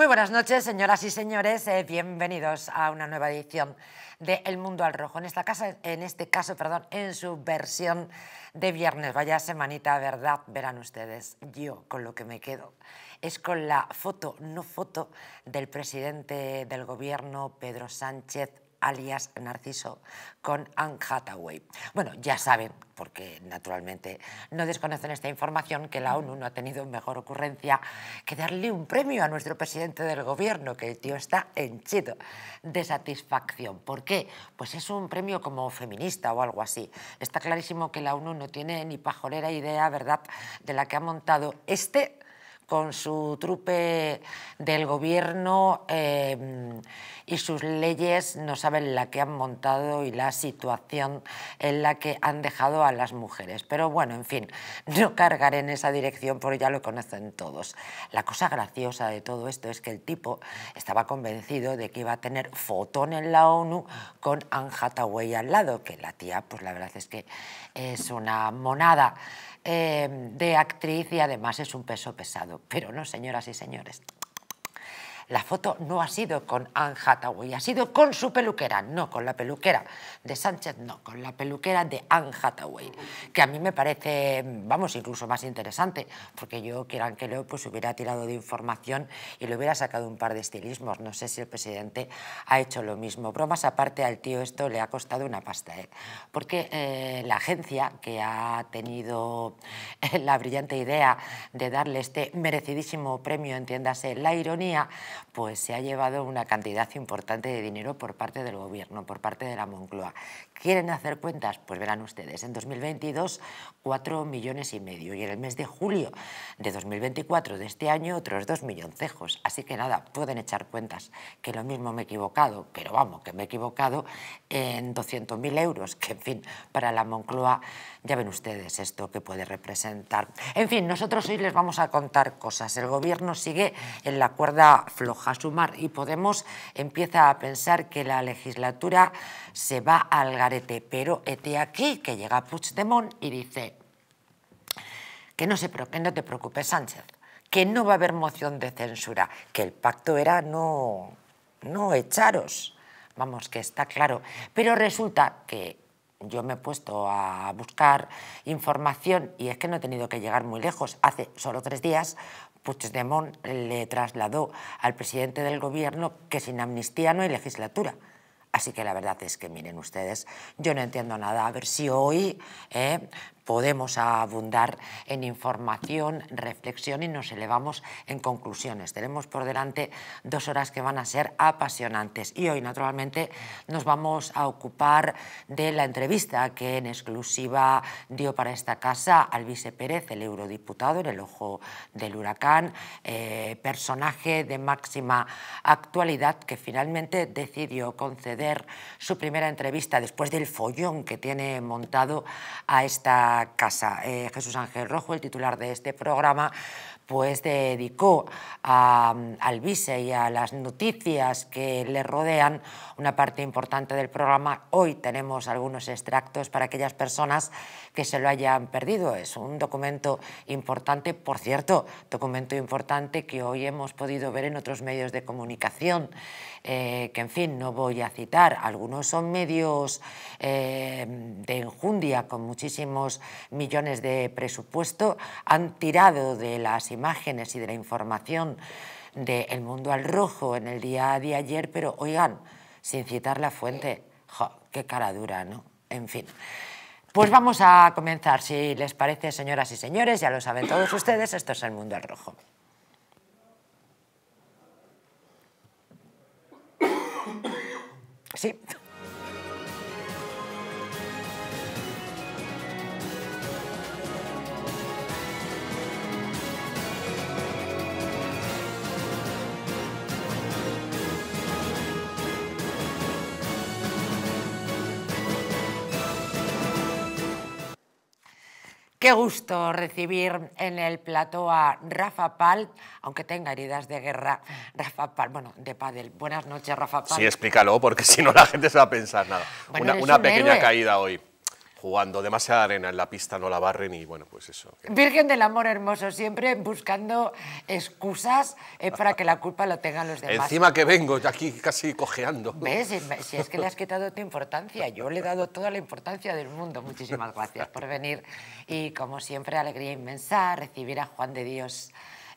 Muy buenas noches, señoras y señores. Eh, bienvenidos a una nueva edición de El Mundo al Rojo. En, esta casa, en este caso, perdón, en su versión de viernes. Vaya semanita, ¿verdad? Verán ustedes. Yo con lo que me quedo es con la foto, no foto, del presidente del gobierno, Pedro Sánchez, alias Narciso, con Anne Hathaway. Bueno, ya saben, porque naturalmente no desconocen esta información, que la ONU no ha tenido mejor ocurrencia que darle un premio a nuestro presidente del gobierno, que el tío está henchido de satisfacción. ¿Por qué? Pues es un premio como feminista o algo así. Está clarísimo que la ONU no tiene ni pajolera idea, ¿verdad?, de la que ha montado este con su trupe del gobierno em, y sus leyes no saben la que han montado y la situación en la que han dejado a las mujeres. Pero bueno, en fin, no cargaré en esa dirección porque ya lo conocen todos. La cosa graciosa de todo esto es que el tipo estaba convencido de que iba a tener fotón en la ONU con Anne Hathaway al lado, que la tía, pues la verdad es que es una monada. Eh, de actriz y además es un peso pesado. Pero no, señoras y señores, la foto no ha sido con Anne Hathaway, ha sido con su peluquera, no con la peluquera de Sánchez, no, con la peluquera de Anne Hathaway, que a mí me parece, vamos, incluso más interesante, porque yo, quieran que lo, pues hubiera tirado de información y le hubiera sacado un par de estilismos. No sé si el presidente ha hecho lo mismo. Bromas aparte, al tío esto le ha costado una pasta, ¿eh? porque eh, la agencia que ha tenido eh, la brillante idea de darle este merecidísimo premio, entiéndase, la ironía, pues se ha llevado una cantidad importante de dinero por parte del gobierno, por parte de la Moncloa, ¿Quieren hacer cuentas? Pues verán ustedes, en 2022 4 millones y medio y en el mes de julio de 2024 de este año otros 2 milloncejos. Así que nada, pueden echar cuentas, que lo mismo me he equivocado, pero vamos, que me he equivocado en 200.000 euros, que en fin, para la Moncloa ya ven ustedes esto que puede representar. En fin, nosotros hoy les vamos a contar cosas. El gobierno sigue en la cuerda floja, sumar y Podemos empieza a pensar que la legislatura se va al pero este aquí que llega Puigdemont y dice que no, no te preocupes, Sánchez, que no va a haber moción de censura, que el pacto era no, no echaros. Vamos, que está claro. Pero resulta que yo me he puesto a buscar información y es que no he tenido que llegar muy lejos. Hace solo tres días, Puigdemont le trasladó al presidente del gobierno que sin amnistía no hay legislatura. Así que la verdad es que miren ustedes, yo no entiendo nada. A ver si hoy eh, podemos abundar en información, reflexión y nos elevamos en conclusiones. Tenemos por delante dos horas que van a ser apasionantes y hoy naturalmente nos vamos a ocupar de la entrevista que en exclusiva dio para esta casa al Pérez, el eurodiputado en el ojo del huracán, eh, personaje de máxima actualidad que finalmente decidió conceder su primera entrevista después del follón que tiene montado a esta casa. Eh, Jesús Ángel Rojo, el titular de este programa, pues dedicó al vice y a las noticias que le rodean una parte importante del programa. Hoy tenemos algunos extractos para aquellas personas que se lo hayan perdido. Es un documento importante, por cierto, documento importante que hoy hemos podido ver en otros medios de comunicación. Eh, que en fin, no voy a citar, algunos son medios eh, de enjundia con muchísimos millones de presupuesto, han tirado de las imágenes y de la información del Mundo al Rojo en el día de ayer, pero oigan, sin citar la fuente, qué cara dura, ¿no? En fin. Pues vamos a comenzar, si les parece, señoras y señores, ya lo saben todos ustedes, esto es El Mundo al Rojo. Sí. Qué gusto recibir en el plato a Rafa Pal, aunque tenga heridas de guerra. Rafa Pal, bueno, de Padel. Buenas noches, Rafa Pal. Sí, explícalo, porque si no la gente se va a pensar nada. una, pequeña caída hoy jugando demasiada arena en la pista, no la barren y bueno, pues eso. Virgen del amor hermoso, siempre buscando excusas eh, para que la culpa lo tengan los demás. Encima que vengo aquí casi cojeando. ¿Ves? Si es que le has quitado tu importancia, yo le he dado toda la importancia del mundo. Muchísimas gracias por venir y como siempre, alegría inmensa recibir a Juan de Dios.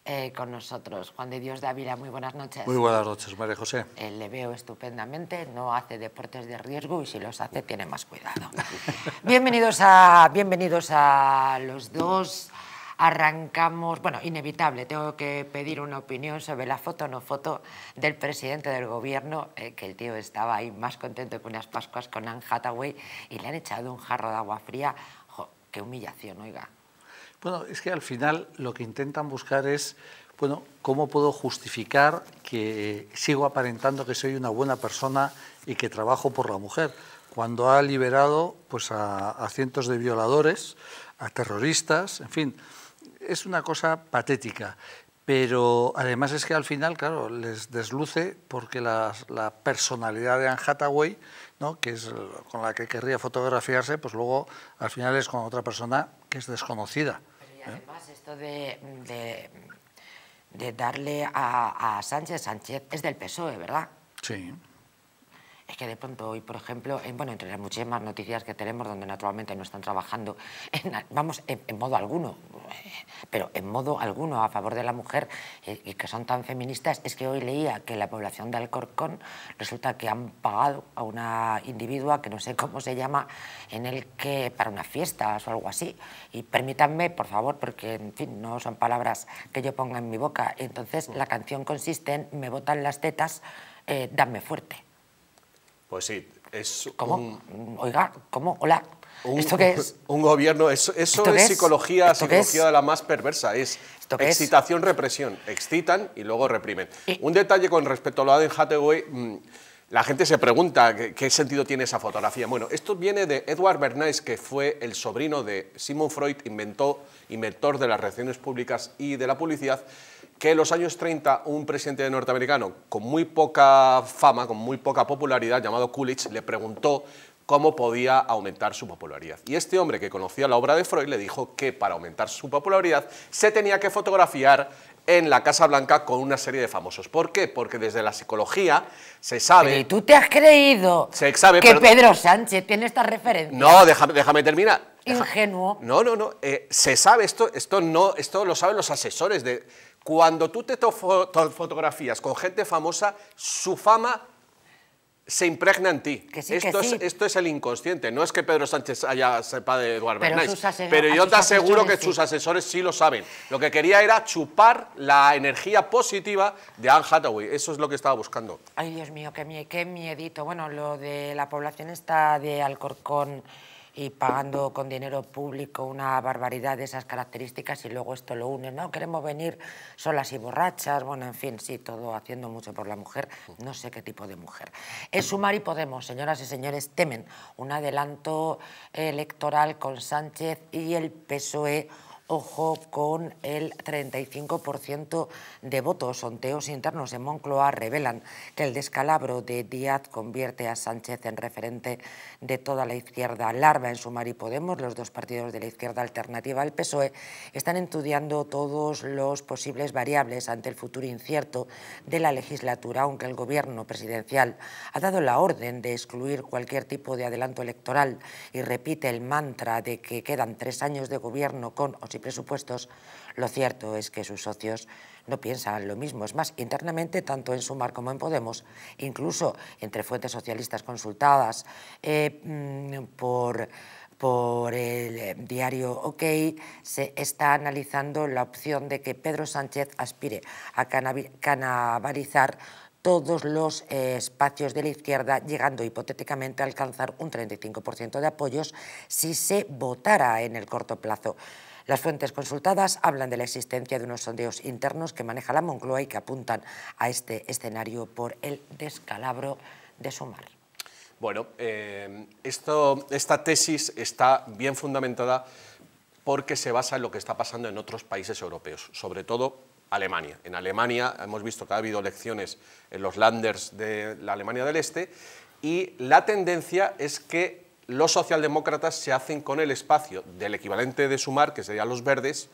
Eh, con nosotros. Juan de Dios Dávila, muy buenas noches. Muy buenas noches, María José. Eh, le veo estupendamente, no hace deportes de riesgo y si los hace tiene más cuidado. bienvenidos, a, bienvenidos a los dos. Arrancamos, bueno, inevitable, tengo que pedir una opinión sobre la foto no foto del presidente del gobierno, eh, que el tío estaba ahí más contento que unas pascuas con Anne Hathaway y le han echado un jarro de agua fría. ¡Qué humillación, oiga! Bueno, es que al final lo que intentan buscar es, bueno, ¿cómo puedo justificar que sigo aparentando que soy una buena persona y que trabajo por la mujer? Cuando ha liberado pues, a, cientos de violadores, a terroristas, en fin, es una cosa patética. Pero además es que al final, claro, les desluce porque la, personalidad de Anne Hathaway, ¿no? que es con la que querría fotografiarse, pues luego al final es con otra persona que es desconocida. ¿Eh? además esto de, darle a, Sánchez, Sánchez es del PSOE, ¿verdad? Sí. Es que de pronto hoy, por ejemplo, bueno, entre las muchísimas noticias que tenemos donde naturalmente no están trabajando, vamos, en modo alguno, pero en modo alguno a favor de la mujer eh, y que son tan feministas, es que hoy leía que la población de Alcorcón resulta que han pagado a una individua que no sé cómo se llama, en el que para unas fiestas o algo así. Y permítanme, por favor, porque en fin, no son palabras que yo ponga en mi boca. Entonces la canción consiste en me botan las tetas, eh, dame fuerte. Pues sí, es Oiga, ¿cómo? Hola. Un, ¿Esto es? Un gobierno, eso, es, psicología, psicología de la más perversa, es excitación, represión, excitan y luego reprimen. Un detalle con respecto a lo de Hathaway, mm, la gente se pregunta qué, sentido tiene esa fotografía. Bueno, esto viene de Edward Bernays, que fue el sobrino de Simon Freud, inventó, inventor de las relaciones públicas y de la publicidad, que en los años 30 un presidente norteamericano con muy poca fama, con muy poca popularidad, llamado Coolidge, le preguntó cómo podía aumentar su popularidad. Y este hombre que conocía la obra de Freud le dijo que para aumentar su popularidad se tenía que fotografiar en la Casa Blanca con una serie de famosos. ¿Por qué? Porque desde la psicología se sabe... ¿Y tú te has creído se sabe, que Pedro Sánchez tiene esta referencia? No, déjame, déjame terminar. Ingenuo. No, no, no. Eh, se sabe, esto, esto, no, esto lo saben los asesores. de Cuando tú te fotografías con gente famosa, su fama se impregna en ti. esto, es, el inconsciente. No es que Pedro Sánchez haya sepa de Eduardo Pero, Pero yo te aseguro que sus asesores sí lo saben. Lo que quería era chupar la energía positiva de Anne Hathaway. Eso es lo que estaba buscando. Ay, Dios mío, qué, qué miedito. Bueno, lo de la población está de Alcorcón y pagando con dinero público una barbaridad de esas características y luego esto lo une, ¿no? Queremos venir solas y borrachas, bueno, en fin, sí, todo haciendo mucho por la mujer, no sé qué tipo de mujer. Es sumar y Podemos, señoras y señores, temen un adelanto electoral con Sánchez y el PSOE ojo con el 35% de votos. Sonteos internos en Moncloa revelan que el descalabro de Díaz convierte a Sánchez en referente de toda la izquierda larva en Sumar y Podemos. Los dos partidos de la izquierda alternativa al PSOE están estudiando todos los posibles variables ante el futuro incierto de la legislatura, aunque el gobierno presidencial ha dado la orden de excluir cualquier tipo de adelanto electoral y repite el mantra de que quedan tres años de gobierno con o sin presupuestos, lo cierto es que sus socios no piensan lo mismo. Es más, internamente, tanto en Sumar como en Podemos, incluso entre fuentes socialistas consultadas eh, mm, por por el eh, diario OK, se está analizando la opción de que Pedro Sánchez aspire a canabalizar todos los eh, espacios de la izquierda, llegando hipotéticamente a alcanzar un 35% de apoyos si se votara en el corto plazo. Las fuentes consultadas hablan de la existencia de unos sondeos internos que maneja la Moncloa y que apuntan a este escenario por el descalabro de su mar. Bueno, eh, esta tesis está bien fundamentada porque se basa en lo que está pasando en otros países europeos, sobre todo Alemania. En Alemania hemos visto que ha habido elecciones en los landers de la Alemania del Este y la tendencia es que los socialdemócratas se hacen con el espacio del equivalente de sumar, que serían los verdes,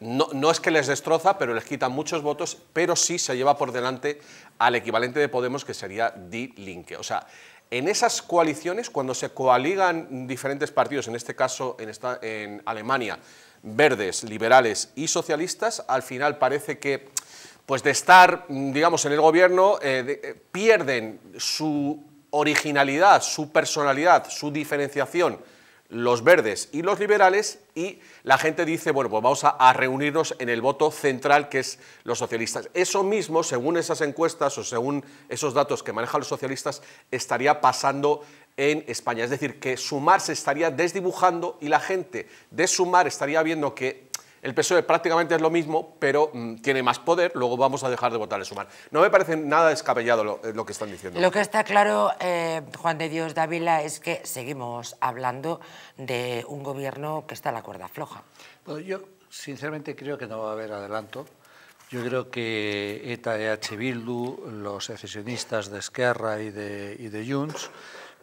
no, es que les destroza, pero les quita muchos votos, pero sí se lleva por delante al equivalente de Podemos, que sería Die Linke. O sea, en esas coaliciones, cuando se coaligan diferentes partidos, en este caso en, Alemania, verdes, liberales y socialistas, al final parece que pues de estar, digamos, en el gobierno, eh, eh, pierden su originalidad, su personalidad, su diferenciación, los verdes y los liberales, y la gente dice, bueno, pues vamos a, reunirnos en el voto central que es los socialistas. Eso mismo, según esas encuestas o según esos datos que manejan los socialistas, estaría pasando en España. Es decir, que sumar se estaría desdibujando y la gente de sumar estaría viendo que el PSOE prácticamente es lo mismo, pero mm, tiene más poder, luego vamos a dejar de votar el sumar. No me parece nada descabellado eh, lo, que están diciendo. Lo que está claro, eh, Juan de Dios Dávila, es que seguimos hablando de un gobierno que está a la cuerda floja. Pues yo sinceramente creo que no va a haber adelanto. Yo creo que ETA, EH Bildu, los secesionistas de Esquerra y de, y de Junts,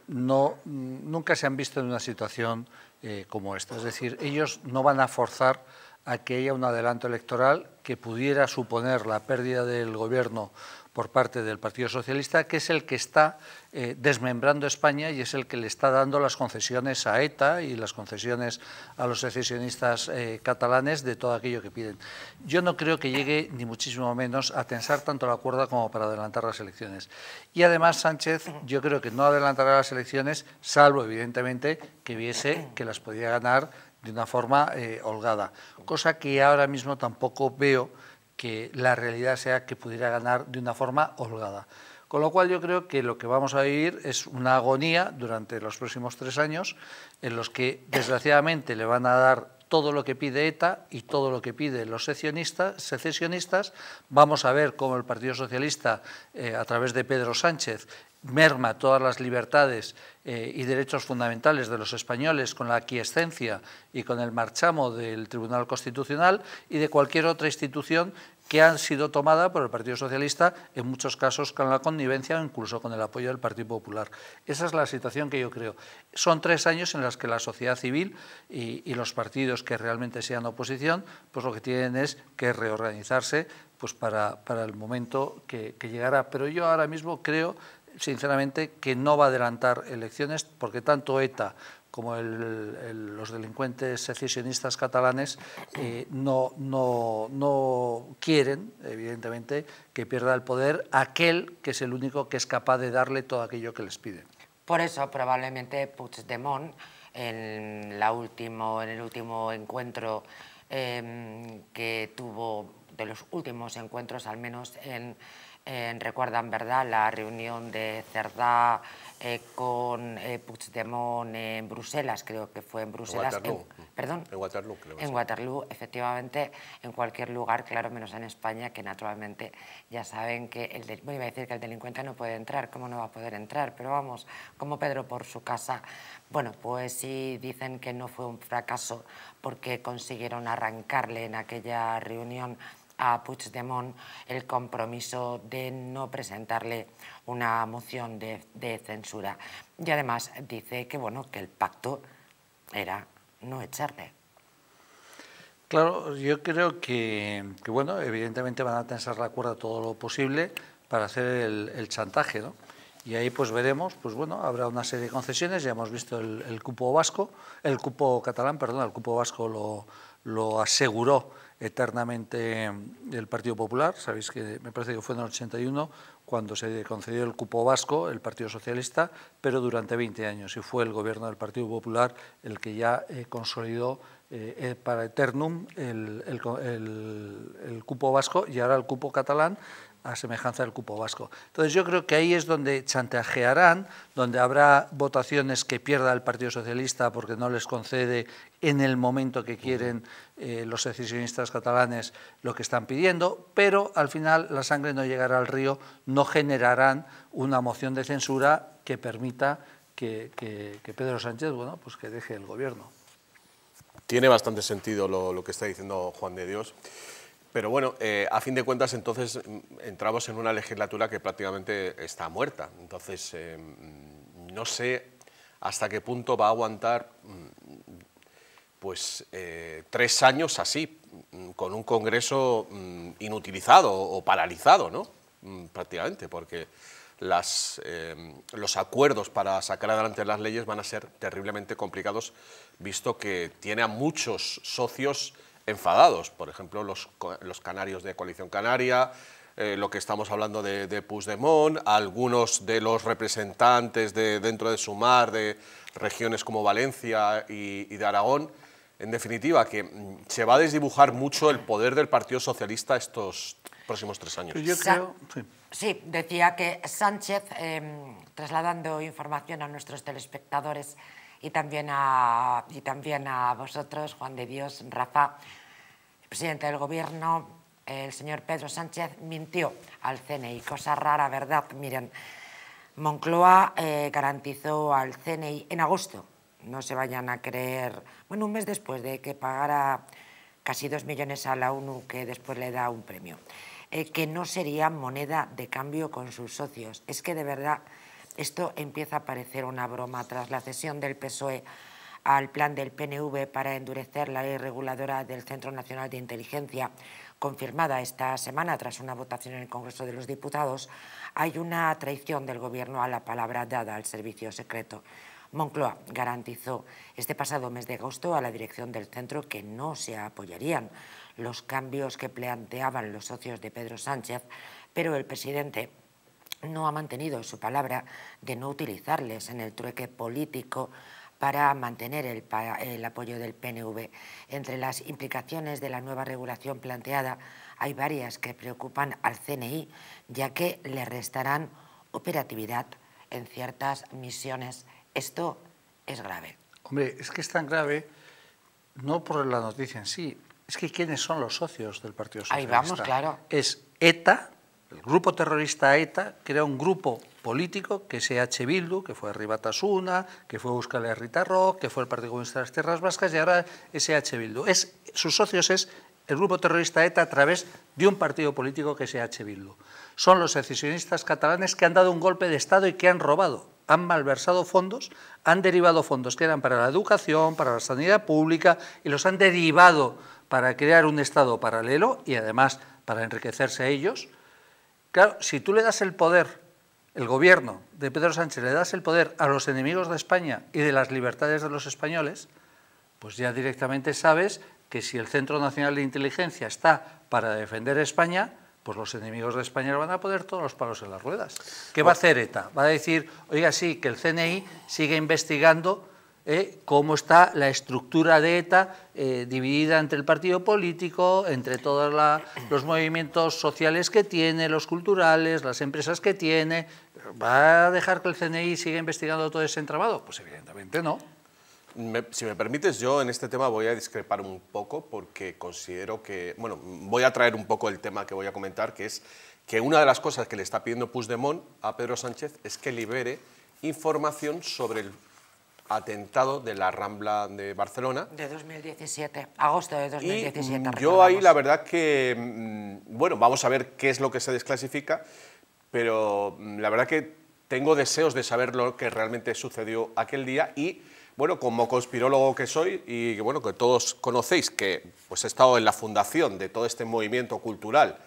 no, mm, nunca se han visto en una situación eh, como esta. Es decir, ellos no van a forzar a que haya un adelanto electoral que pudiera suponer la pérdida del gobierno por parte del Partido Socialista, que es el que está eh, desmembrando España y es el que le está dando las concesiones a ETA y las concesiones a los secesionistas eh, catalanes de todo aquello que piden. Yo no creo que llegue, ni muchísimo menos, a tensar tanto la cuerda como para adelantar las elecciones. Y además, Sánchez, yo creo que no adelantará las elecciones, salvo, evidentemente, que viese que las podía ganar de una forma eh, holgada, cosa que ahora mismo tampoco veo que la realidad sea que pudiera ganar de una forma holgada. Con lo cual yo creo que lo que vamos a vivir es una agonía durante los próximos tres años en los que desgraciadamente le van a dar todo lo que pide ETA y todo lo que piden los secesionistas. Vamos a ver cómo el Partido Socialista, eh, a través de Pedro Sánchez, merma todas las libertades eh, y derechos fundamentales de los españoles con la aquiescencia y con el marchamo del Tribunal Constitucional y de cualquier otra institución que han sido tomada por el Partido Socialista, en muchos casos con la connivencia o incluso con el apoyo del Partido Popular. Esa es la situación que yo creo. Son tres años en los que la sociedad civil y, los partidos que realmente sean oposición, pues lo que tienen es que reorganizarse pues para, el momento que, que llegará. Pero yo ahora mismo creo sinceramente, que no va a adelantar elecciones porque tanto ETA como los delincuentes secesionistas catalanes eh, no, no, quieren, evidentemente, que pierda el poder aquel que es el único que es capaz de darle todo aquello que les pide. Por eso probablemente Puigdemont, en, la último, en el último encuentro em, que tuvo, de los últimos encuentros al menos en recuerdan, ¿verdad?, la reunión de Cerdá eh, con eh, Puigdemont en Bruselas, creo que fue en Bruselas. En Waterloo. perdón. En Waterloo, creo. En Waterloo, efectivamente, en cualquier lugar, claro, menos en España, que naturalmente ya saben que el, bueno, iba a decir que el delincuente no puede entrar, ¿cómo no va a poder entrar? Pero vamos, como Pedro por su casa. Bueno, pues sí dicen que no fue un fracaso porque consiguieron arrancarle en aquella reunión a Puigdemont el compromiso de no presentarle una moción de, censura. Y además dice que, bueno, que el pacto era no echarle. Claro, yo creo que, bueno, evidentemente van a tensar la cuerda todo lo posible para hacer el, chantaje, ¿no? Y ahí pues veremos, pues bueno, habrá una serie de concesiones, ya hemos visto el, el cupo vasco, el cupo catalán, perdón, el cupo vasco lo, lo aseguró eternamente el Partido Popular. Sabéis que me parece que fue en el 81 cuando se concedió el cupo vasco, el Partido Socialista, pero durante 20 años y fue el gobierno del Partido Popular el que ya eh, consolidó eh, eh, para Eternum el, cupo vasco y ahora el cupo catalán a semejanza del cupo vasco. Entonces yo creo que ahí es donde chantajearán, donde habrá votaciones que pierda el Partido Socialista porque no les concede en el momento que quieren eh, los secesionistas catalanes lo que están pidiendo, pero al final la sangre no llegará al río, no generarán una moción de censura que permita que, Pedro Sánchez bueno, pues que deje el gobierno. Tiene bastante sentido lo que está diciendo Juan de Dios. Pero bueno, eh, a fin de cuentas entonces mm, entramos en una legislatura que prácticamente está muerta. Entonces, eh, mm, no sé hasta qué punto va a aguantar mm, pues eh, tres años así, con un Congreso inutilizado o paralizado, ¿no? Prácticamente, porque las, los acuerdos para sacar adelante las leyes van a ser terriblemente complicados, visto que tiene a muchos socios enfadados. Por ejemplo, los, los canarios de Coalición Canaria, eh, lo que estamos hablando de, de Puigdemont, algunos de los representantes de, dentro de Sumar, de regiones como Valencia y, de Aragón. En definitiva, que mm, se va a desdibujar mucho el poder del Partido Socialista estos próximos tres años. sí. decía que Sánchez, em, trasladando información a nuestros telespectadores, y también a, y también a vosotros, Juan de Dios, Rafa, el presidente del Gobierno, el señor Pedro Sánchez, mintió al CNI. Cosa rara, ¿verdad? Miren, Moncloa eh, garantizó al CNI en agosto, no se vayan a creer, bueno, un mes después de que pagara casi dos millones a la ONU, que después le da un premio, eh, que no sería moneda de cambio con sus socios. Es que de verdad esto empieza a parecer una broma tras la cesión del PSOE al plan del PNV para endurecer la ley reguladora del Centro Nacional de Inteligencia, confirmada esta semana tras una votación en el Congreso de los Diputados, hay una traición del Gobierno a la palabra dada al servicio secreto. Moncloa garantizó este pasado mes de agosto a la dirección del centro que no se apoyarían los cambios que planteaban los socios de Pedro Sánchez, pero el presidente no ha mantenido su palabra de no utilizarles en el trueque político para mantener el, apoyo del PNV. Entre las implicaciones de la nueva regulación planteada hay varias que preocupan al CNI, ya que le restarán operatividad en ciertas misiones. Esto es grave. Hombre, es que es tan grave no por la noticia en sí, es que ¿quiénes son los socios del Partido Socialista? Ahí vamos, claro. Es ETA, el grupo terrorista ETA crea un grupo político que es EH Bildu, que fue Ribatasuna, que fue Euskal Rita Rock, que fue el Partido Comunista de las Tierras Vascas y ahora es EH Bildu. sus socios es el grupo terrorista ETA a través de un partido político que es EH Bildu. Son los secesionistas catalanes que han dado un golpe de Estado y que han robado, han malversado fondos, han derivado fondos que eran para la educación, para la sanidad pública y los han derivado para crear un Estado paralelo y además para enriquecerse a ellos Claro, si tú le das el poder, el gobierno de Pedro Sánchez le das el poder a los enemigos de España y de las libertades de los españoles, pues ya directamente sabes que si el Centro Nacional de Inteligencia está para defender España, pues los enemigos de España van a poner todos los palos en las ruedas. ¿Qué va a pues hacer ETA? Va a decir, oiga, sí, que el CNI sigue investigando eh, cómo está la estructura de ETA eh, dividida entre el partido político, entre todos los movimientos sociales que tiene, los culturales, las empresas que tiene. ¿Va a dejar que el CNI siga investigando todo ese entramado? Pues evidentemente no. si me permites, yo en este tema voy a discrepar un poco porque considero que, bueno, voy a traer un poco el tema que voy a comentar, que es que una de las cosas que le está pidiendo Puigdemont a Pedro Sánchez es que libere información sobre el atentado de la Rambla de Barcelona. De 2017, agosto de 2017. yo ahí la verdad que, mm, bueno, vamos a ver qué es lo que se desclasifica, pero mm, la verdad que tengo deseos de saber lo que realmente sucedió aquel día y, bueno, como conspirólogo que soy y que, bueno, que todos conocéis, que pues he estado en la fundación de todo este movimiento cultural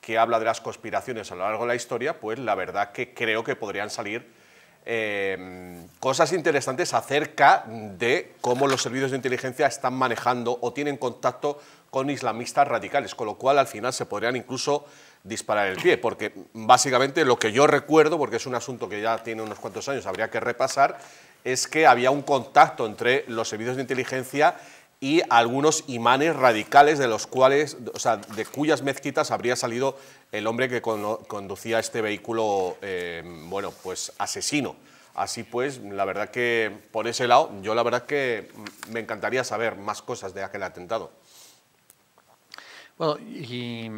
que habla de las conspiraciones a lo largo de la historia, pues la verdad que creo que podrían salir Em, cosas interesantes acerca de cómo los servicios de inteligencia están manejando o tienen contacto con islamistas radicales, con lo cual al final se podrían incluso disparar el pie, porque básicamente lo que yo recuerdo, porque es un asunto que ya tiene unos cuantos años, habría que repasar, es que había un contacto entre los servicios de inteligencia y algunos imanes radicales de los cuales, o sea, de cuyas mezquitas habría salido el hombre que conducía este vehículo, eh, bueno, pues asesino. Así pues, la verdad que por ese lado, yo la verdad que me encantaría saber más cosas de aquel atentado. Bueno, y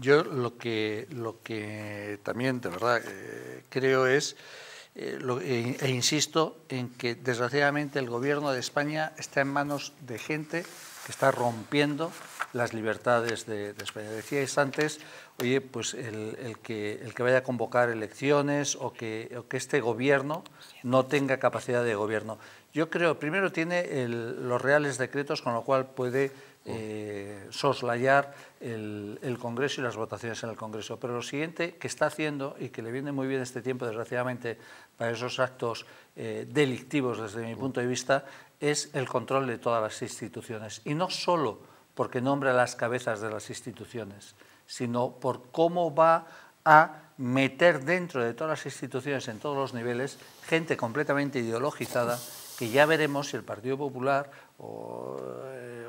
yo lo que, lo que también de verdad eh, creo es, eh, e, insisto en que desgraciadamente el gobierno de España está en manos de gente que está rompiendo las libertades de, de España. Decíais antes oye, pues el, que, vaya a convocar elecciones o que, este gobierno no tenga capacidad de gobierno. Yo creo, primero tiene los reales decretos, con lo cual puede eh, soslayar el, Congreso y las votaciones en el Congreso. Pero lo siguiente que está haciendo y que le viene muy bien este tiempo, desgraciadamente, para esos actos eh, delictivos desde mi punto de vista, es el control de todas las instituciones. Y no solo porque nombra las cabezas de las instituciones, sino por cómo va a meter dentro de todas las instituciones, en todos los niveles, gente completamente ideologizada, que ya veremos si el Partido Popular o, eh,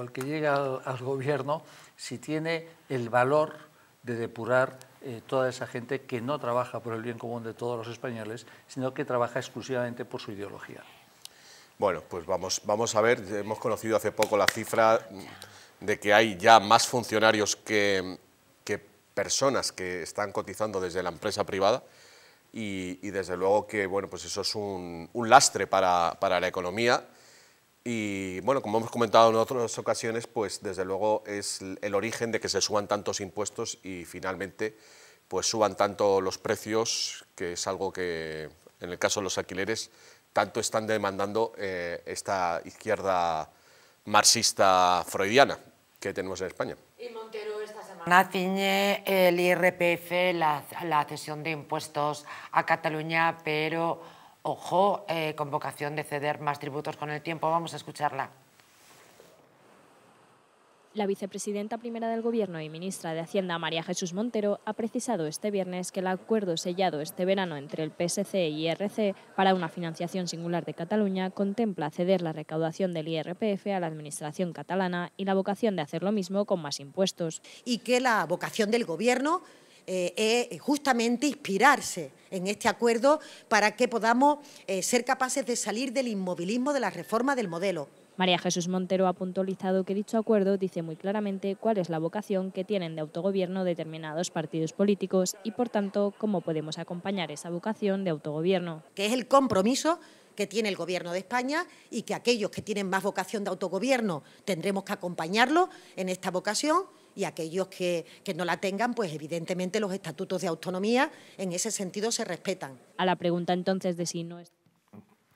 el que llega al, gobierno, si tiene el valor de depurar eh, toda esa gente que no trabaja por el bien común de todos los españoles, sino que trabaja exclusivamente por su ideología. Bueno, pues vamos, vamos a ver, hemos conocido hace poco la cifra de que hay ya más funcionarios que, personas que están cotizando desde la empresa privada y, desde luego que bueno, pues eso es un, lastre para, la economía y bueno, como hemos comentado en otras ocasiones, pues desde luego es el origen de que se suban tantos impuestos y finalmente pues suban tanto los precios, que es algo que en el caso de los alquileres tanto están demandando eh, esta izquierda marxista freudiana que tenemos en España. Y Montero esta semana ciñe el IRPF, la, cesión de impuestos a Cataluña, pero ojo, eh, con vocación de ceder más tributos con el tiempo. Vamos a escucharla. La vicepresidenta primera del Gobierno y ministra de Hacienda, María Jesús Montero, ha precisado este viernes que el acuerdo sellado este verano entre el PSC y IRC para una financiación singular de Cataluña contempla ceder la recaudación del IRPF a la Administración catalana y la vocación de hacer lo mismo con más impuestos. Y que la vocación del Gobierno eh, es justamente inspirarse en este acuerdo para que podamos eh, ser capaces de salir del inmovilismo de la reforma del modelo María Jesús Montero ha puntualizado que dicho acuerdo dice muy claramente cuál es la vocación que tienen de autogobierno determinados partidos políticos y, por tanto, cómo podemos acompañar esa vocación de autogobierno. Que es el compromiso que tiene el Gobierno de España y que aquellos que tienen más vocación de autogobierno tendremos que acompañarlo en esta vocación y aquellos que, que, no la tengan, pues evidentemente los estatutos de autonomía en ese sentido se respetan. A la pregunta entonces de si no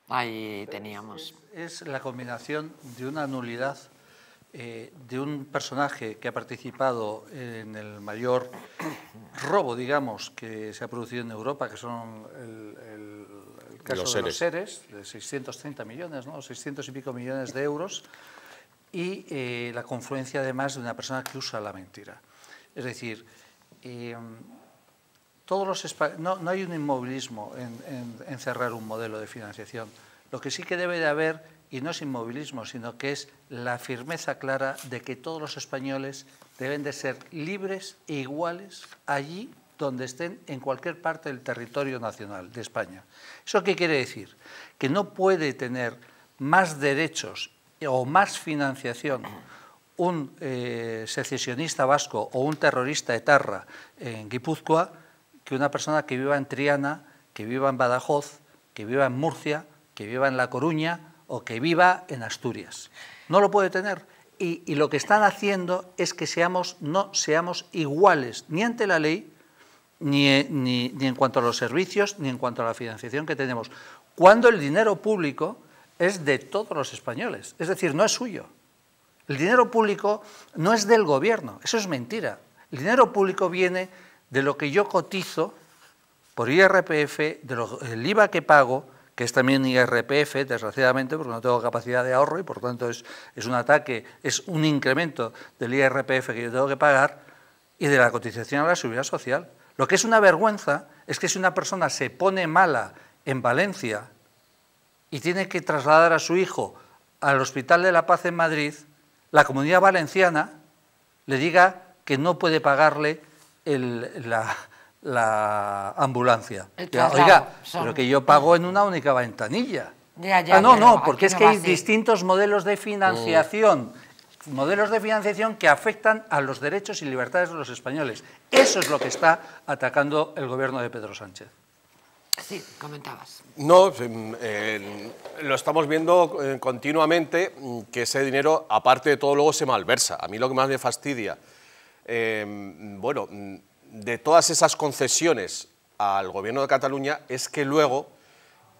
Ahí teníamos. Es, la combinación de una nulidad eh, de un personaje que ha participado en el mayor robo, digamos, que se ha producido en Europa, que son el, caso los de seres. los seres, de 630 millones, ¿no? 600 y pico millones de euros, y eh, la confluencia además de una persona que usa la mentira. Es decir, em, todos los no, no, hay un inmovilismo en, cerrar un modelo de financiación. Lo que sí que debe de haber, y no es inmovilismo, sino que es la firmeza clara de que todos los españoles deben de ser libres e iguales allí donde estén en cualquier parte del territorio nacional de España. ¿Eso qué quiere decir? Que no puede tener más derechos o más financiación un eh, secesionista vasco o un terrorista etarra en Guipúzcoa que una persona que viva en Triana, que viva en Badajoz, que viva en Murcia, que viva en La Coruña o que viva en Asturias. No lo puede tener. Y, lo que están haciendo es que seamos, no seamos iguales ni ante la ley, ni, ni en cuanto a los servicios, ni en cuanto a la financiación que tenemos. Cuando el dinero público es de todos los españoles, es decir, no es suyo. El dinero público no es del gobierno, eso es mentira. El dinero público viene de lo que yo cotizo por IRPF, del IVA que pago, que es también IRPF, desgraciadamente, porque no tengo capacidad de ahorro y por tanto es, es, un ataque, es un incremento del IRPF que yo tengo que pagar y de la cotización a la seguridad social. Lo que es una vergüenza es que si una persona se pone mala en Valencia y tiene que trasladar a su hijo al Hospital de la Paz en Madrid, la comunidad valenciana le diga que no puede pagarle la, ambulancia. oiga, pero que yo pago en una única ventanilla. ah, no, no, porque es que hay distintos modelos de financiación. modelos de financiación que afectan a los derechos y libertades de los españoles. Eso es lo que está atacando el gobierno de Pedro Sánchez. Sí, comentabas. No, em, em, lo estamos viendo eh, continuamente que ese dinero, aparte de todo, luego se malversa. A mí lo que más me fastidia Em, bueno, de todas esas concesiones al gobierno de Cataluña es que luego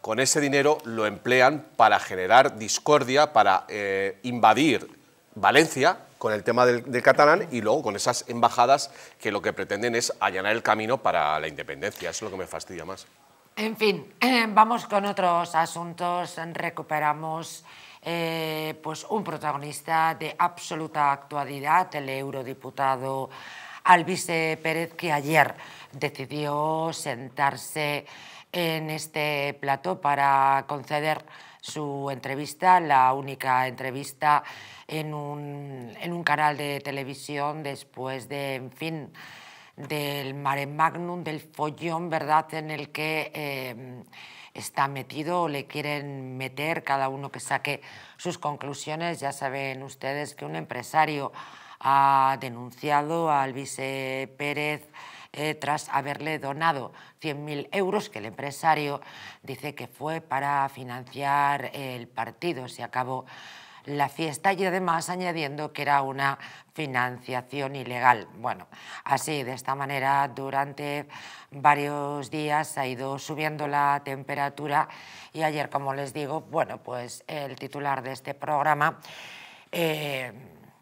con ese dinero lo emplean para generar discordia, para eh, invadir Valencia con el tema del, del, catalán y luego con esas embajadas que lo que pretenden es allanar el camino para la independencia. Eso es lo que me fastidia más. En fin, eh, vamos con otros asuntos. Recuperamos eh, pues un protagonista de absoluta actualidad, el eurodiputado Alvise Pérez, que ayer decidió sentarse en este plató para conceder su entrevista, la única entrevista en un, en un canal de televisión después de, en fin, del mare magnum, del follón, ¿verdad?, en el que... Eh, está metido o le quieren meter, cada uno que saque sus conclusiones. Ya saben ustedes que un empresario ha denunciado al vice Pérez eh, tras haberle donado 100.000 euros que el empresario dice que fue para financiar el partido. Se acabó la fiesta y además añadiendo que era una financiación ilegal. Bueno, así, de esta manera, durante varios días ha ido subiendo la temperatura y ayer, como les digo, bueno, pues el titular de este programa... Eh,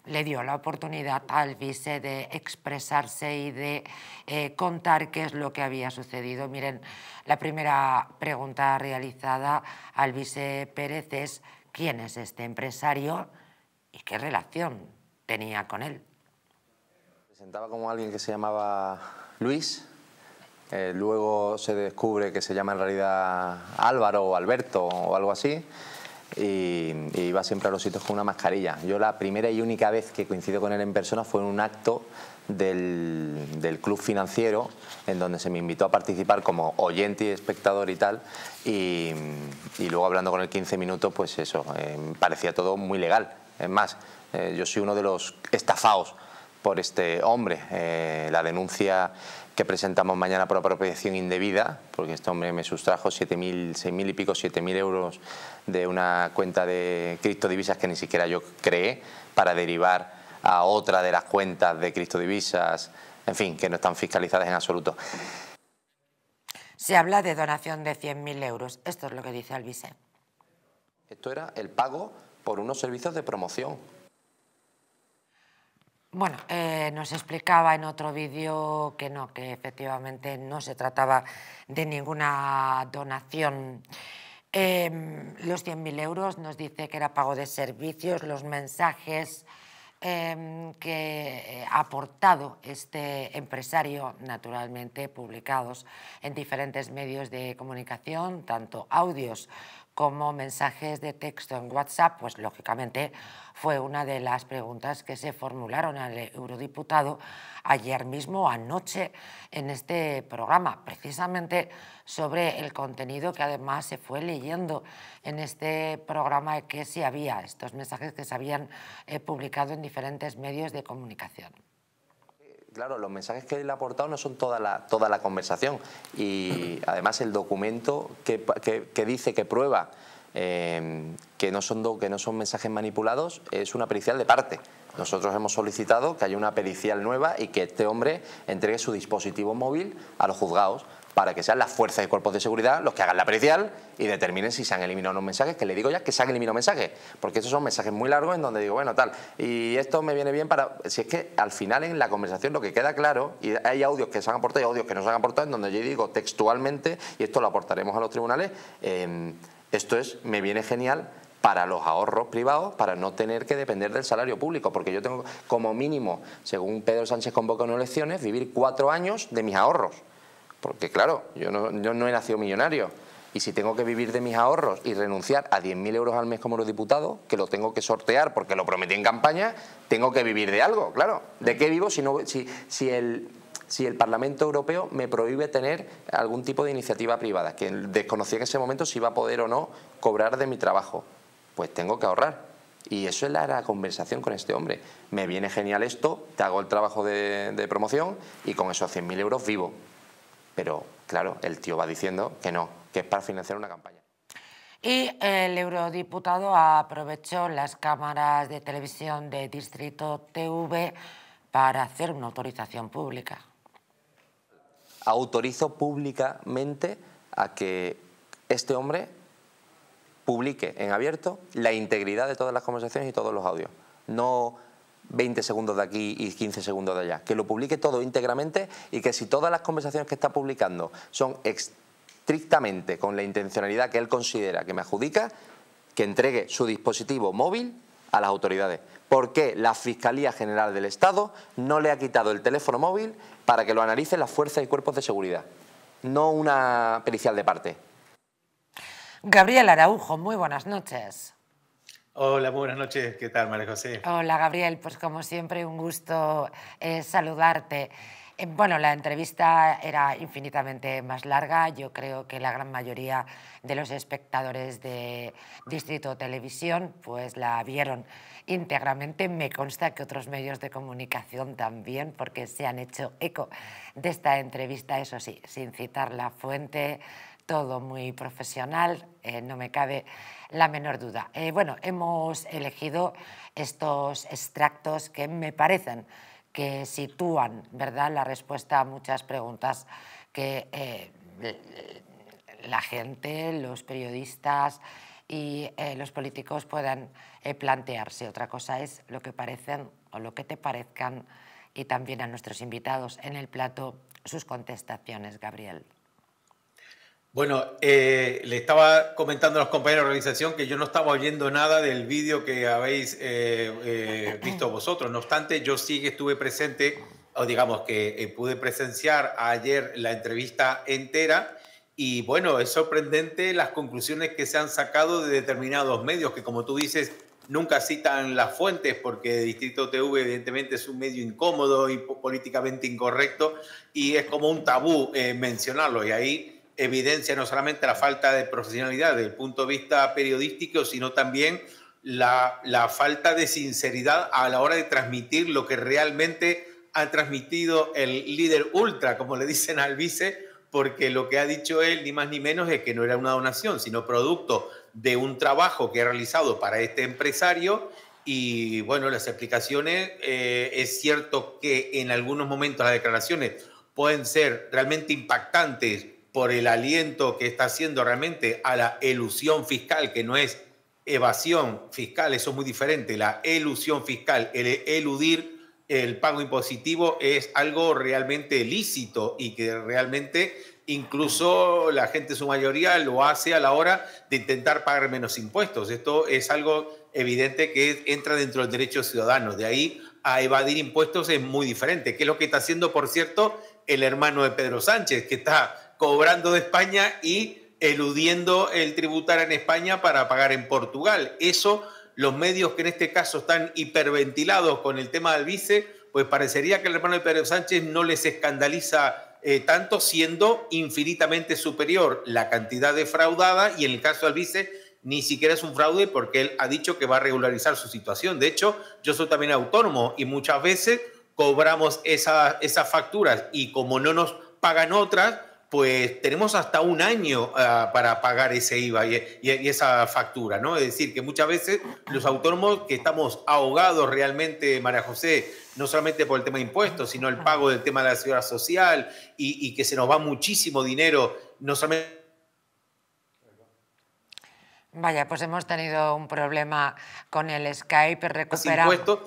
le dio la oportunidad al vice de expresarse y de eh, contar qué es lo que había sucedido. Miren, la primera pregunta realizada al vice Pérez es quién es este empresario y qué relación tenía con él. Presentaba como alguien que se llamaba Luis, eh, luego se descubre que se llama en realidad Álvaro o Alberto o algo así. Y, va siempre a los sitios con una mascarilla. Yo la primera y única vez que coincido con él en persona fue en un acto del, club financiero, en donde se me invitó a participar como oyente y espectador y tal, y, luego hablando con el 15 minutos, pues eso, eh, parecía todo muy legal. Es más, eh, yo soy uno de los estafados por este hombre. Eh, la denuncia que presentamos mañana por apropiación indebida, porque este hombre me sustrajo 7.000, 6.000 y pico, 7.000 euros de una cuenta de criptodivisas que ni siquiera yo creé para derivar a otra de las cuentas de divisas, en fin, que no están fiscalizadas en absoluto. Se habla de donación de 100.000 euros. Esto es lo que dice Albise. Esto era el pago por unos servicios de promoción. Bueno, eh, nos explicaba en otro vídeo que no, que efectivamente no se trataba de ninguna donación. Em, los 100.000 euros nos dice que era pago de servicios, los mensajes, Em, que eh, ha aportado este empresario, naturalmente publicados en diferentes medios de comunicación, tanto audios como mensajes de texto en WhatsApp, pues lógicamente fue una de las preguntas que se formularon al eurodiputado ayer mismo, anoche, en este programa, precisamente sobre el contenido que además se fue leyendo en este programa que si había, estos mensajes que se habían eh, publicado en diferentes medios de comunicación. Claro, los mensajes que él ha aportado no son toda la, conversación y además el documento que, dice que prueba eh, que, no son que no son mensajes manipulados es una pericial de parte. Nosotros hemos solicitado que haya una pericial nueva y que este hombre entregue su dispositivo móvil a los juzgados para que sean las fuerzas y cuerpos de seguridad los que hagan la pericial y determinen si se han eliminado los mensajes, que le digo ya que se han eliminado mensajes, porque esos son mensajes muy largos en donde digo, bueno, tal, y esto me viene bien para... Si es que al final en la conversación lo que queda claro, y hay audios que se han aportado y audios que no se han aportado, en donde yo digo textualmente, y esto lo aportaremos a los tribunales, em, esto es, me viene genial para los ahorros privados, para no tener que depender del salario público, porque yo tengo como mínimo, según Pedro Sánchez convoca en elecciones, vivir cuatro años de mis ahorros. Porque claro, yo no, he nacido millonario. Y si tengo que vivir de mis ahorros y renunciar a 10.000 euros al mes como los diputados, que lo tengo que sortear porque lo prometí en campaña, tengo que vivir de algo, claro. ¿De qué vivo si, no, si, el, si el Parlamento Europeo me prohíbe tener algún tipo de iniciativa privada? Que desconocía en ese momento si iba a poder o no cobrar de mi trabajo. Pues tengo que ahorrar. Y eso es la, conversación con este hombre. Me viene genial esto, te hago el trabajo de, de promoción y con esos 100.000 euros vivo. Pero claro, el tío va diciendo que no, que es para financiar una campaña. Y el eurodiputado aprovechó las cámaras de televisión de Distrito TV para hacer una autorización pública. Autorizo públicamente a que este hombre publique en abierto la integridad de todas las conversaciones y todos los audios. No 20 segundos de aquí y 15 segundos de allá. Que lo publique todo íntegramente y que si todas las conversaciones que está publicando son estrictamente con la intencionalidad que él considera que me adjudica, que entregue su dispositivo móvil a las autoridades. ¿Por qué la Fiscalía General del Estado no le ha quitado el teléfono móvil para que lo analicen las fuerzas y cuerpos de seguridad? No una pericial de parte. Gabriel Araujo, muy buenas noches. Hola, buenas noches. ¿Qué tal, María José? Hola, Gabriel. Pues como siempre, un gusto eh, saludarte. Eh, bueno, la entrevista era infinitamente más larga. Yo creo que la gran mayoría de los espectadores de Distrito Televisión pues la vieron íntegramente. Me consta que otros medios de comunicación también, porque se han hecho eco de esta entrevista, eso sí, sin citar la fuente, todo muy profesional, eh, no me cabe la menor duda. Eh, bueno, hemos elegido estos extractos que me parecen que sitúan ¿verdad? la respuesta a muchas preguntas que eh, la gente, los periodistas y los políticos puedan plantearse. Otra cosa es lo que parecen o lo que te parezcan y también a nuestros invitados en el plato sus contestaciones, Gabriel. Bueno, eh, le estaba comentando a los compañeros de organización que yo no estaba oyendo nada del vídeo que habéis eh, eh, visto vosotros. No obstante, yo sí que estuve presente, o digamos que pude presenciar ayer la entrevista entera. Y bueno, es sorprendente las conclusiones que se han sacado de determinados medios, que como tú dices, nunca citan las fuentes, porque Distrito TV evidentemente es un medio incómodo y políticamente incorrecto, y es como un tabú mencionarlo. Y ahí evidencia no solamente la falta de profesionalidad desde el punto de vista periodístico, sino también la, la falta de sinceridad a la hora de transmitir lo que realmente ha transmitido el líder ultra, como le dicen al vice, porque lo que ha dicho él, ni más ni menos, es que no era una donación, sino producto de un trabajo que ha realizado para este empresario. Y bueno, las explicaciones, eh, es cierto que en algunos momentos las declaraciones pueden ser realmente impactantes por el aliento que está haciendo realmente a la elusión fiscal, que no es evasión fiscal, eso es muy diferente, la elusión fiscal, el eludir el pago impositivo es algo realmente lícito y que realmente incluso la gente su mayoría lo hace a la hora de intentar pagar menos impuestos. Esto es algo evidente que entra dentro del derecho ciudadano. De ahí a evadir impuestos es muy diferente, que es lo que está haciendo, por cierto, el hermano de Pedro Sánchez, que está cobrando de España y eludiendo el tributar en España para pagar en Portugal. Eso, los medios que en este caso están hiperventilados con el tema del vice, pues parecería que el hermano de Pedro Sánchez no les escandaliza eh, tanto, siendo infinitamente superior la cantidad defraudada y en el caso del vice ni siquiera es un fraude porque él ha dicho que va a regularizar su situación. De hecho, yo soy también autónomo y muchas veces cobramos esas facturas y como no nos pagan otras, pues tenemos hasta un año ah, para pagar ese IVA y, esa factura, ¿no? Es decir, que muchas veces los autónomos que estamos ahogados realmente, María José, no solamente por el tema de impuestos, sino el pago del tema de la seguridad social y, que se nos va muchísimo dinero, no solamente... Vaya, pues hemos tenido un problema con el Skype, recuperando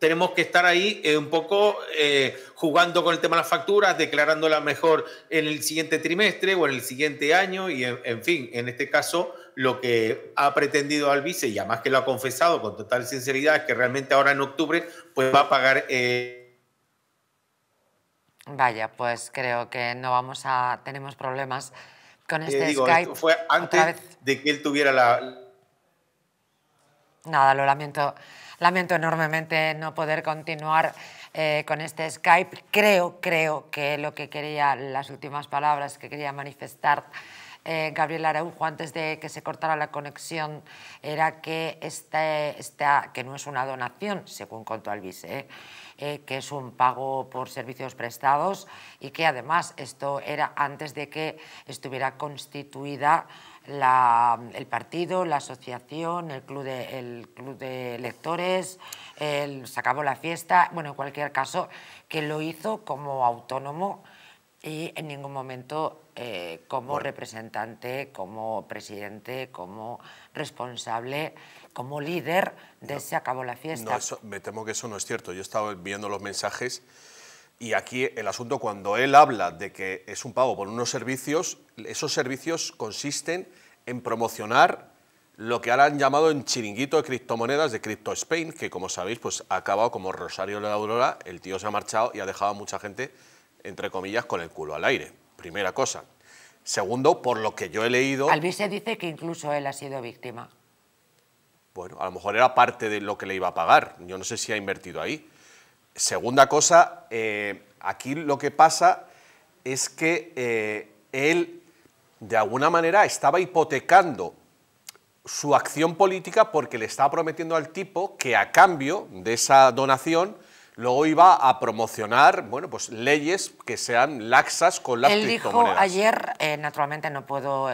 tenemos que estar ahí eh, un poco eh, jugando con el tema de las facturas, declarándola mejor en el siguiente trimestre o en el siguiente año y, en, fin, en este caso, lo que ha pretendido Albice, y además que lo ha confesado con total sinceridad, es que realmente ahora en octubre pues va a pagar... Eh, Vaya, pues creo que no vamos a... tenemos problemas con este digo, Skype. fue antes de que él tuviera la... Nada, lo lamento. Lamento enormemente no poder continuar eh, con este Skype. Creo, creo que lo que quería, las últimas palabras que quería manifestar eh, Gabriel Araujo antes de que se cortara la conexión era que, este, que no es una donación, según contó Alvise, eh, que es un pago por servicios prestados y que además esto era antes de que estuviera constituida el partido, la asociación, el club de, el club de lectores, el, se acabó la fiesta, bueno, en cualquier caso, que lo hizo como autónomo y en ningún momento eh, como representante, como presidente, como responsable, como líder de Se acabó la fiesta. No, me temo que eso no es cierto. Yo estaba viendo los mensajes y aquí el asunto, cuando él habla de que es un pago por unos servicios, esos servicios consisten en promocionar lo que ahora han llamado en chiringuito de criptomonedas de Crypto Spain, que como sabéis, pues ha acabado como Rosario de la Aurora, el tío se ha marchado y ha dejado a mucha gente, entre comillas, con el culo al aire. Primera cosa. Segundo, por lo que yo he leído... Alvis se dice que incluso él ha sido víctima. Bueno, a lo mejor era parte de lo que le iba a pagar. Yo no sé si ha invertido ahí. Segunda cosa, eh, aquí lo que pasa es que eh, él, de alguna manera, estaba hipotecando su acción política porque le estaba prometiendo al tipo que a cambio de esa donación luego iba a promocionar bueno, pues, leyes que sean laxas con las Él dijo ayer, eh, naturalmente no puedo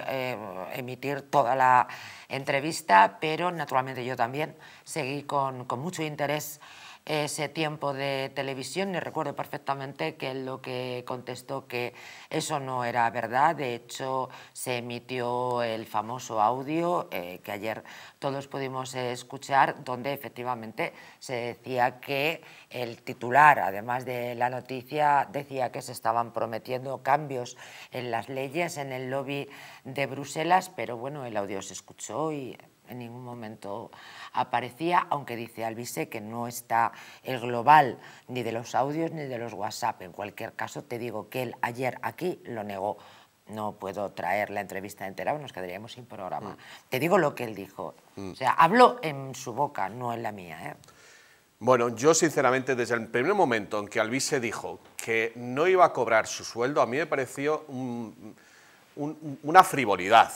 emitir toda la entrevista, pero naturalmente yo también seguí con, con mucho interés ese tiempo de televisión y recuerdo perfectamente que lo que contestó que eso no era verdad. De hecho, se emitió el famoso audio eh, que ayer todos pudimos escuchar, donde efectivamente se decía que el titular, además de la noticia, decía que se estaban prometiendo cambios en las leyes en el lobby de Bruselas, pero bueno, el audio se escuchó y en ningún momento aparecía, aunque dice Alvise que no está el global ni de los audios ni de los WhatsApp. En cualquier caso, te digo que él ayer aquí lo negó. No puedo traer la entrevista entera, nos quedaríamos sin programa. Mm. Te digo lo que él dijo. Mm. O sea, habló en su boca, no en la mía. ¿eh? Bueno, yo sinceramente desde el primer momento en que Alvise dijo que no iba a cobrar su sueldo, a mí me pareció una frivolidad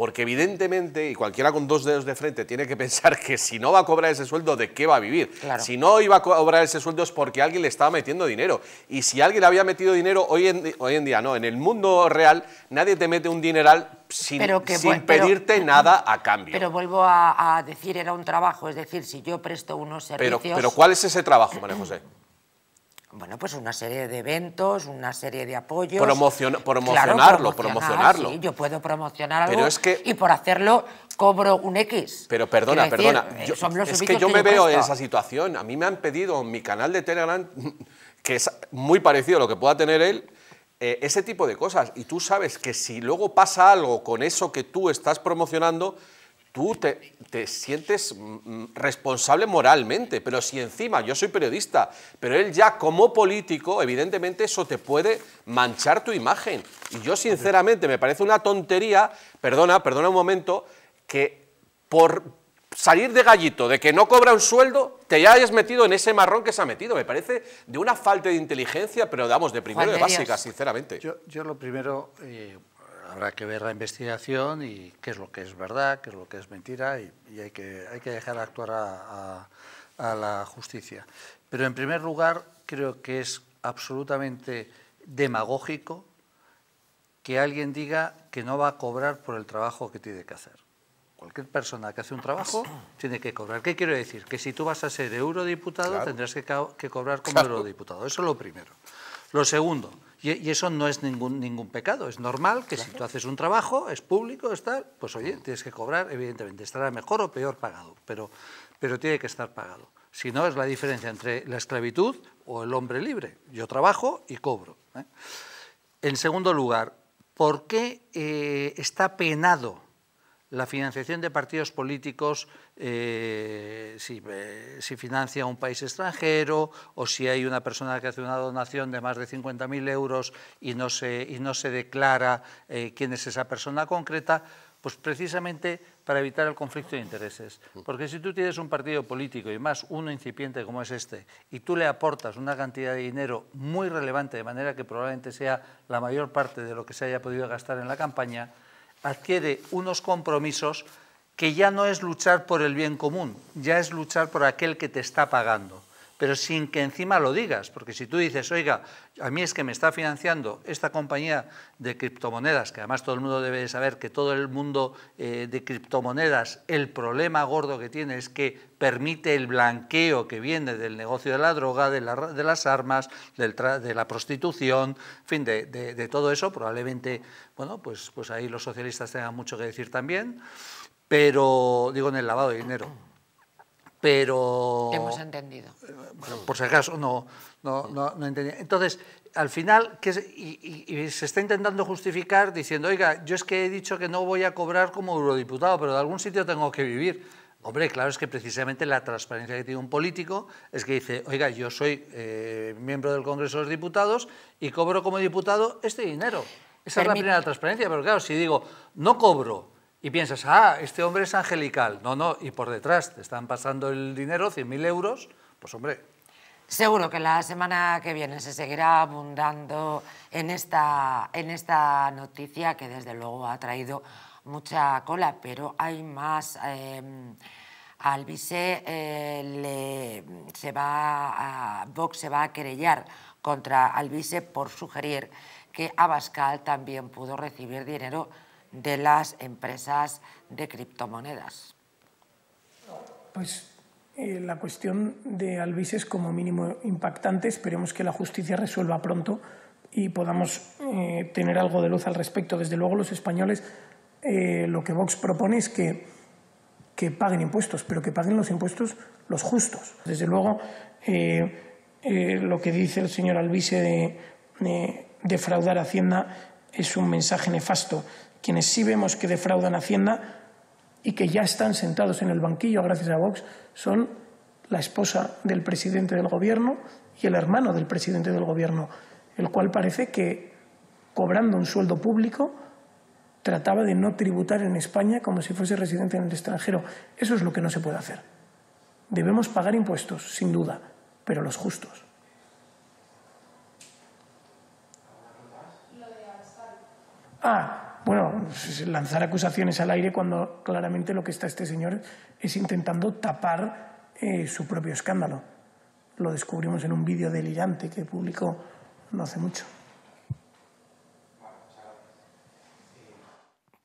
porque evidentemente, y cualquiera con dos dedos de frente tiene que pensar que si no va a cobrar ese sueldo, ¿de qué va a vivir? Si no iba a cobrar ese sueldo es porque alguien le estaba metiendo dinero. Y si alguien le había metido dinero, hoy en, hoy en día no, en el mundo real nadie te mete un dineral sin, sin pedirte nada a cambio. Pero vuelvo a, decir, era un trabajo, es decir, si yo presto unos servicios... Pero, pero ¿cuál es ese trabajo, María José? bueno, pues una serie de eventos, una serie de apoyos. promocionarlo, promocionarlo. yo puedo promocionar algo es que, y por hacerlo cobro un X. Pero perdona, perdona. Eh, yo, es que yo me veo en esa situación. A mí me han pedido en mi canal de Telegram, que es muy parecido a lo que pueda tener él, eh, ese tipo de cosas. Y tú sabes que si luego pasa algo con eso que tú estás promocionando, tú te, sientes mm, mm, responsable moralmente, pero si encima yo soy periodista, pero él ya como político, evidentemente eso te puede manchar tu imagen. Y yo sinceramente me parece una tontería, perdona, perdona un momento, que por salir de gallito, de que no cobra un sueldo, te hayas metido en ese marrón que se ha metido. Me parece de una falta de inteligencia, pero vamos, de primero de básica, sinceramente. Yo, yo lo primero... Eh, habrá que ver la investigación y qué es lo que es verdad, qué es lo que es mentira y, hay, que, hay que dejar actuar a, la justicia. Pero en primer lugar creo que es absolutamente demagógico que alguien diga que no va a cobrar por el trabajo que tiene que hacer. Cualquier persona que hace un trabajo tiene que cobrar. ¿Qué quiero decir? Que si tú vas a ser eurodiputado tendrás que, cobrar como eurodiputado. Eso es lo primero. Lo segundo, y, eso no es ningún, ningún pecado. Es normal que si tú haces un trabajo, es público, está, pues oye, tienes que cobrar, evidentemente. Estará mejor o peor pagado, pero, pero tiene que estar pagado. Si no, es la diferencia entre la esclavitud o el hombre libre. Yo trabajo y cobro. ¿eh? En segundo lugar, ¿por qué eh, está penado la financiación de partidos políticos, eh, eh, si, financia un país extranjero o si hay una persona que hace una donación de más de 50.000 euros y no se, y no se declara eh, quién es esa persona concreta, pues precisamente para evitar el conflicto de intereses. Porque si tú tienes un partido político y más uno incipiente como es este, y tú le aportas una cantidad de dinero muy relevante, de manera que probablemente sea la mayor parte de lo que se haya podido gastar en la campaña, adquiere unos compromisos que ya no es luchar por el bien común, ya es luchar por aquel que te está pagando pero sin que encima lo digas, porque si tú dices, oiga, a mí es que me está financiando esta compañía de criptomonedas, que además todo el mundo debe saber que todo el mundo eh, de criptomonedas, el problema gordo que tiene es que permite el blanqueo que viene del negocio de la droga, de, las armas, de la prostitución, en fin, de, de, todo eso, probablemente, bueno, pues, pues ahí los socialistas tengan mucho que decir también, pero digo en el lavado de dinero pero... Hemos entendido. por si acaso no, no, entendía. Entonces, al final, y, se está intentando justificar diciendo, oiga, yo es que he dicho que no voy a cobrar como eurodiputado, pero de algún sitio tengo que vivir. Hombre, claro, es que precisamente la transparencia que tiene un político es que dice, oiga, yo soy eh, miembro del Congreso de los Diputados y cobro como diputado este dinero. Esa es la primera transparencia, pero claro, si digo, no cobro, y piensas, ah, este hombre es angelical. No, no, y por detrás te están pasando el dinero, 100.000 euros, pues hombre. Seguro que la semana que viene se seguirá abundando en esta, en esta noticia que desde luego ha traído mucha cola, pero hay más. Em, eh, se va a, Vox se va a querellar contra Albise por sugerir que Abascal también pudo recibir dinero de las empresas de criptomonedas? Pues eh, la cuestión de Albices es como mínimo impactante. Esperemos que la justicia resuelva pronto y podamos eh, tener algo de luz al respecto. Desde luego los españoles eh, lo que Vox propone es que, que, paguen impuestos, pero que paguen los impuestos los justos. Desde luego lo que dice el señor Albice... de, defraudar Hacienda es un mensaje nefasto quienes sí vemos que defraudan Hacienda y que ya están sentados en el banquillo gracias a Vox son la esposa del presidente del gobierno y el hermano del presidente del gobierno, el cual parece que, cobrando un sueldo público, trataba de no tributar en España como si fuese residente en el extranjero. Eso es lo que no se puede hacer. Debemos pagar impuestos, sin duda, pero los justos. Ah, bueno, lanzar acusaciones al aire cuando claramente lo que está este señor es intentando tapar eh, su propio escándalo. Lo descubrimos en un vídeo delirante que publicó no hace mucho.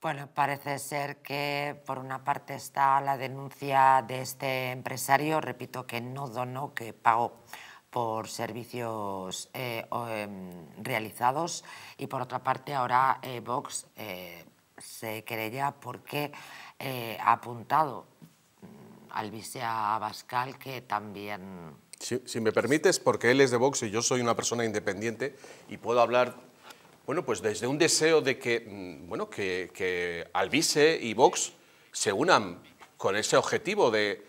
Bueno, parece ser que por una parte está la denuncia de este empresario, repito, que no donó, que pagó por servicios eh, em, realizados y por otra parte ahora eh, Vox eh, se querella porque ha apuntado mm, al vice Abascal que también... Si, me permites, porque él es de Vox y yo soy una persona independiente y puedo hablar bueno, pues desde un deseo de que, mm, bueno, que, que y Vox se unan con ese objetivo de,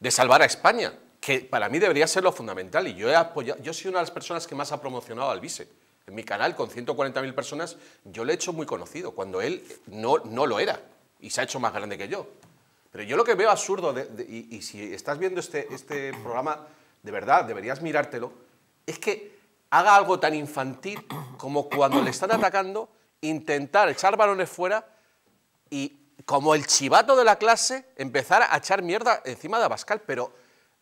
de salvar a España que para mí debería ser lo fundamental. Y yo he apoyado, yo soy una de las personas que más ha promocionado al Vice. En mi canal, con 140.000 personas, yo le he hecho muy conocido, cuando él no, lo era y se ha hecho más grande que yo. Pero yo lo que veo absurdo, y, si estás viendo este, este programa, de verdad, deberías mirártelo, es que haga algo tan infantil como cuando le están atacando, intentar echar balones fuera y, como el chivato de la clase, empezar a echar mierda encima de Abascal, pero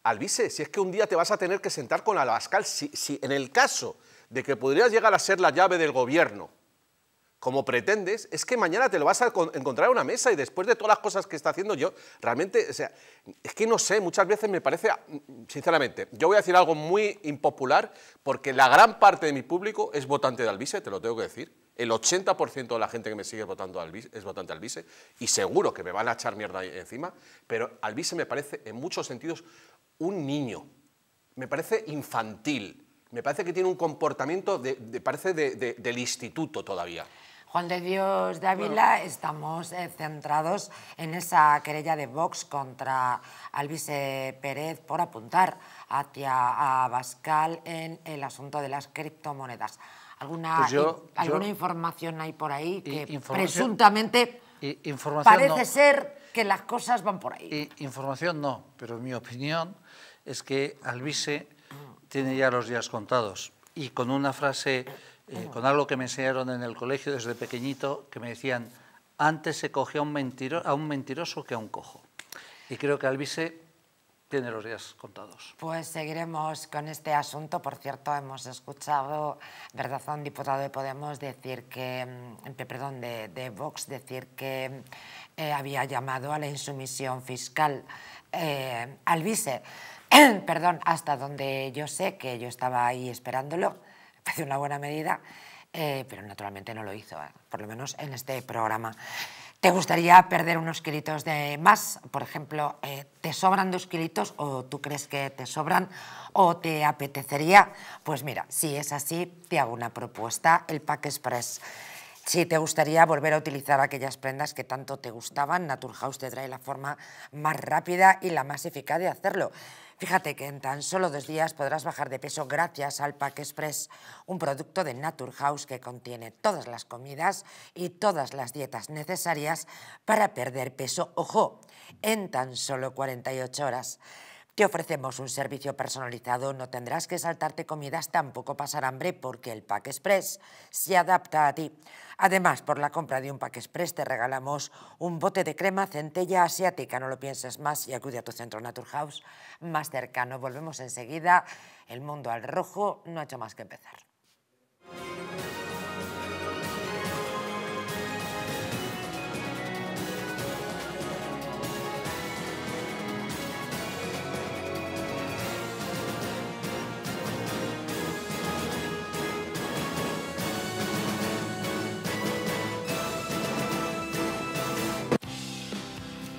Alvise, si es que un día te vas a tener que sentar con Abascal, si, en el caso de que podrías llegar a ser la llave del gobierno, como pretendes, es que mañana te lo vas a encontrar en una mesa y después de todas las cosas que está haciendo yo, realmente, o sea, es que no sé, muchas veces me parece, sinceramente, yo voy a decir algo muy impopular porque la gran parte de mi público es votante de Alvise, te lo tengo que decir. El 80% de la gente que me sigue votando es votante Alvise y seguro que me van a echar mierda encima, pero Alvise me parece en muchos sentidos un niño. Me parece infantil. Me parece que tiene un comportamiento, parece del instituto todavía. Juan de Dios de Ávila, estamos eh, centrados en esa querella de Vox contra Alvise Pérez por apuntar hacia a Bascal en el asunto de las criptomonedas. ¿Alguna, pues alguna información hay por ahí que presuntamente parece ser que las cosas van por ahí. información no, pero mi opinión es que Alvise tiene ya los días contados. Y con una frase, eh, con algo que me enseñaron en el colegio desde pequeñito, que me decían, antes se cogía a un mentiroso que a un cojo. Y creo que Alvise tiene los días contados. Pues seguiremos con este asunto. Por cierto, hemos escuchado, ¿verdad?, un diputado de Podemos decir que, mm, perdón, de, Vox decir que eh, había llamado a la insumisión fiscal eh, al vice. perdón, hasta donde yo sé que yo estaba ahí esperándolo, parece una buena medida, eh, pero naturalmente no lo hizo, por lo menos en este programa. ¿Te gustaría perder unos kilitos de más? Por ejemplo, eh, ¿te sobran dos kilitos o tú crees que te sobran o te apetecería? Pues mira, si es así, te hago una propuesta, el Pack Express si te gustaría volver a utilizar aquellas prendas que tanto te gustaban, Naturhaus te trae la forma más rápida y la más eficaz de hacerlo. Fíjate que en tan solo dos días podrás bajar de peso gracias al Pack Express, un producto de Naturhaus que contiene todas las comidas y todas las dietas necesarias para perder peso, ojo, en tan solo 48 horas. Te ofrecemos un servicio personalizado, no tendrás que saltarte comidas, tampoco pasar hambre porque el Pack Express se adapta a ti. Además, por la compra de un Pack Express te regalamos un bote de crema centella asiática. No lo pienses más y acude a tu centro Naturhaus más cercano. Volvemos enseguida. El mundo al rojo no ha hecho más que empezar.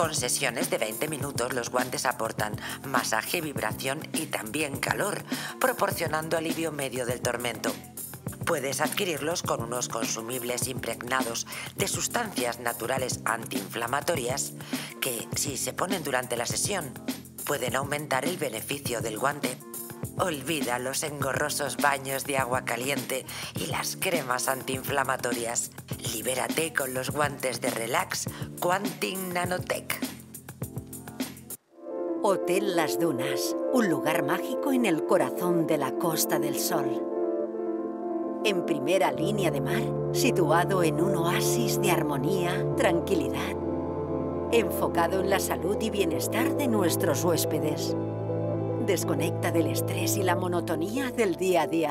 Con sesiones de 20 minutos los guantes aportan masaje, vibración y también calor, proporcionando alivio medio del tormento. Puedes adquirirlos con unos consumibles impregnados de sustancias naturales antiinflamatorias que, si se ponen durante la sesión, pueden aumentar el beneficio del guante. Olvida los engorrosos baños de agua caliente y las cremas antiinflamatorias. Libérate con los guantes de relax Quantin Nanotech. Hotel Las Dunas, un lugar mágico en el corazón de la Costa del Sol. En primera línea de mar, situado en un oasis de armonía, tranquilidad, enfocado en la salud y bienestar de nuestros huéspedes. Desconecta del estrés y la monotonía del día a día